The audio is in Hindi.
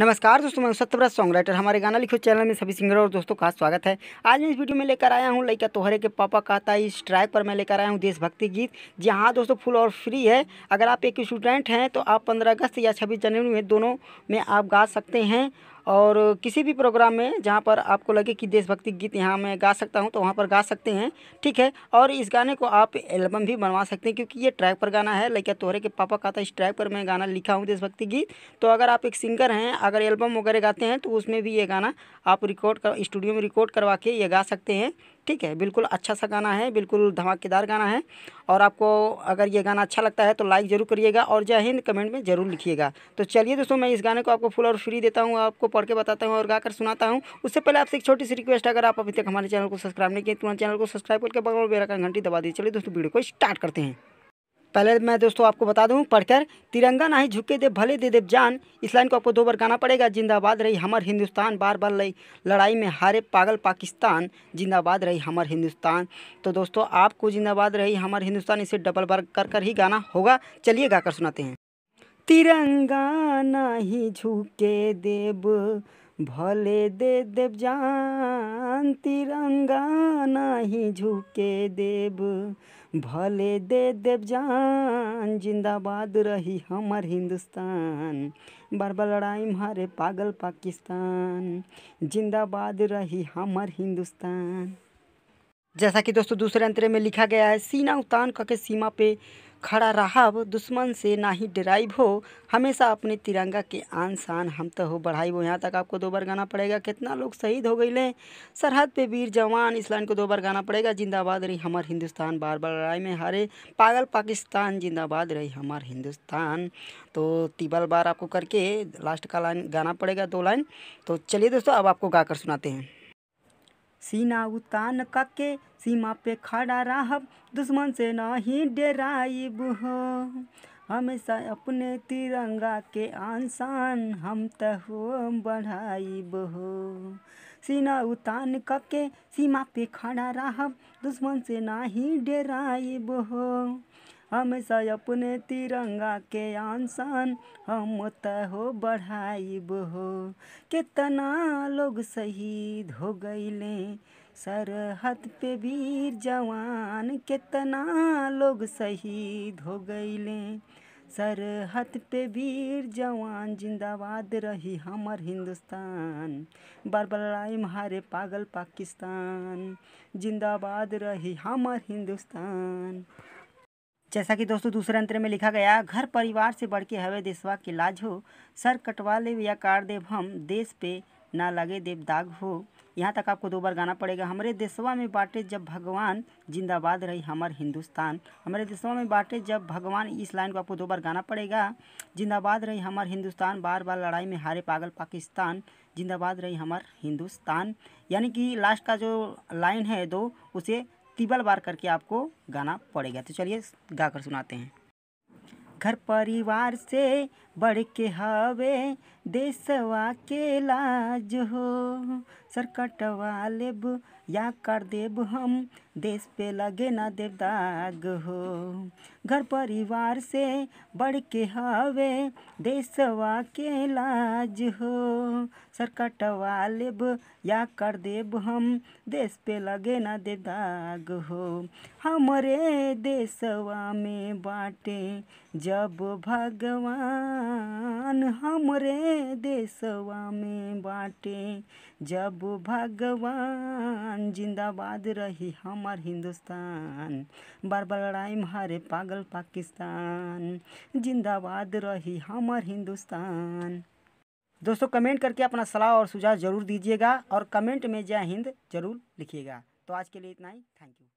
नमस्कार दोस्तों मैं सत्यव्रत सॉन्ग राइटर हमारे गाना लिखो चैनल में सभी सिंगर और दोस्तों का स्वागत है आज मैं इस वीडियो में लेकर आया हूँ लड़का तोहरे के पापा कहता है इस ट्रैक पर मैं लेकर आया हूँ देशभक्ति गीत जी हाँ दोस्तों फुल और फ्री है अगर आप एक स्टूडेंट हैं तो आप पंद्रह अगस्त या छब्बीस जनवरी में दोनों में आप गा सकते हैं और किसी भी प्रोग्राम में जहाँ पर आपको लगे कि देशभक्ति गीत यहाँ मैं गा सकता हूँ तो वहाँ पर गा सकते हैं ठीक है और इस गाने को आप एल्बम भी बनवा सकते हैं क्योंकि ये ट्रैक पर गाना है लेकिन तोहरे के पापा का था इस ट्रैक पर मैं गाना लिखा हूँ देशभक्ति गीत तो अगर आप एक सिंगर हैं अगर एल्बम वगैरह गाते हैं तो उसमें भी ये गाना आप रिकॉर्ड कर स्टूडियो में रिकॉर्ड करवा के ये गा सकते हैं ठीक है बिल्कुल अच्छा सा गाना है बिल्कुल धमाकेदार गाना है और आपको अगर ये गाना अच्छा लगता है तो लाइक ज़रूर करिएगा और जय हिंद कमेंट में ज़रूर लिखिएगा तो चलिए दोस्तों मैं इस गाने को आपको फुल और फ्री देता हूँ आपको पढ़ के बताता हूँ और गाकर सुनाता हूँ उससे पहले आपसे एक छोटी सी रिक्वेस्ट अगर आप अभी तक हमारे चैनल को सब्सक्राइब नहीं किए तो चैनल को सब्सक्राइब करके बगल बेरा का घंटी दबा दीजिए चलिए दोस्तों वीडियो को स्टार्ट करते हैं पहले मैं दोस्तों आपको बता दूँ पढ़कर तिरंगा ना ही झुके दे भले दे देव जान इस लाइन को आपको दो बार गाना पड़ेगा जिंदाबाद रही हमार हिंदुस्तान बार बार लई लड़ाई में हारे पागल पाकिस्तान जिंदाबाद रही हमार हिंदुस्तान तो दोस्तों आपको जिंदाबाद रही हमार हिंदुस्तान इसे डबल बार कर कर ही गाना होगा चलिए गाकर सुनाते हैं तिरंगा ना ही झुके देव भले दे देव जान तिरंगा नहीं झुके देव भले दे देव जान जिंदाबाद रही हमर हिंदुस्तान बार बार लड़ाई मारे पागल पाकिस्तान जिंदाबाद रही हमर हिंदुस्तान जैसा कि दोस्तों दूसरे अंतरे में लिखा गया है सीना उतान करके सीमा पे खड़ा रहब दुश्मन से ना ही डराइब हो हमेशा अपने तिरंगा के आन शान हम तो हो बढ़ाई हो यहाँ तक आपको दो बार गाना पड़ेगा कितना लोग शहीद हो गए सरहद पे वीर जवान इस लाइन को दो बार गाना पड़ेगा जिंदाबाद रही हमार हिंदुस्तान बार बार लड़ाई में हारे पागल पाकिस्तान जिंदाबाद रही हमार हिंदुस्तान तो तिबल बार आपको करके लास्ट का लाइन गाना पड़ेगा दो लाइन तो चलिए दोस्तों अब आपको गाकर सुनाते हैं सीना उतान कके सीमा पे खड़ा रह दुश्मन से नहीं डेराइब हो हमेशा अपने तिरंगा के आंसान हम तो बढ़ाइब हो सीना उतान कके सीमा पे खड़ा रह दुश्मन से नहीं डराइब हो हमेशा अपने तिरंगा के आंसान हम हो बढ़ाइब हो कितना लोग शहीद हो गईले सरहद पे वीर जवान कितना लोग शहीद हो गईले सरहद पे वीर जवान जिंदाबाद रही हमर हिंदुस्तान बार बलड़ाई हारे पागल पाकिस्तान जिंदाबाद रही हमर हिंदुस्तान जैसा कि दोस्तों दूसरे अंतर में लिखा गया घर परिवार से बढ़ के हवे देशवा के लाज हो सर कटवा ले या कार देव हम देश पे ना लगे देव दाग हो यहाँ तक आपको दो बार गाना पड़ेगा हमारे देशवा में बाटे जब भगवान जिंदाबाद रही हमार हिंदुस्तान हमारे देशवा में बाटे जब भगवान इस लाइन को आपको दो बार गाना पड़ेगा जिंदाबाद रही हमार हिंदुस्तान बार बार लड़ाई में हारे पागल पाकिस्तान जिंदाबाद रही हमार हिंदुस्तान यानी कि लास्ट का जो लाइन है दो उसे तिबल बार करके आपको गाना पड़ेगा तो चलिए गाकर सुनाते हैं घर परिवार से बढ़ के हवे देसवा के लाज हो सरकटवा लेब या कर देब हम देश पे लगे ना देव दाग हो घर परिवार से बढ़ के हवे देसवा के लाज हो सरकटवा लेब या कर देब हम देश पे लगे ना देव दाग हो हमारे देसवा में बाटे जब भगवान ज्ञान हमरे देशवा में बाटे जब भगवान जिंदाबाद रही हमार हिंदुस्तान बार बार लड़ाई हरे पागल पाकिस्तान जिंदाबाद रही हमार हिंदुस्तान दोस्तों कमेंट करके अपना सलाह और सुझाव ज़रूर दीजिएगा और कमेंट में जय हिंद ज़रूर लिखिएगा तो आज के लिए इतना ही थैंक यू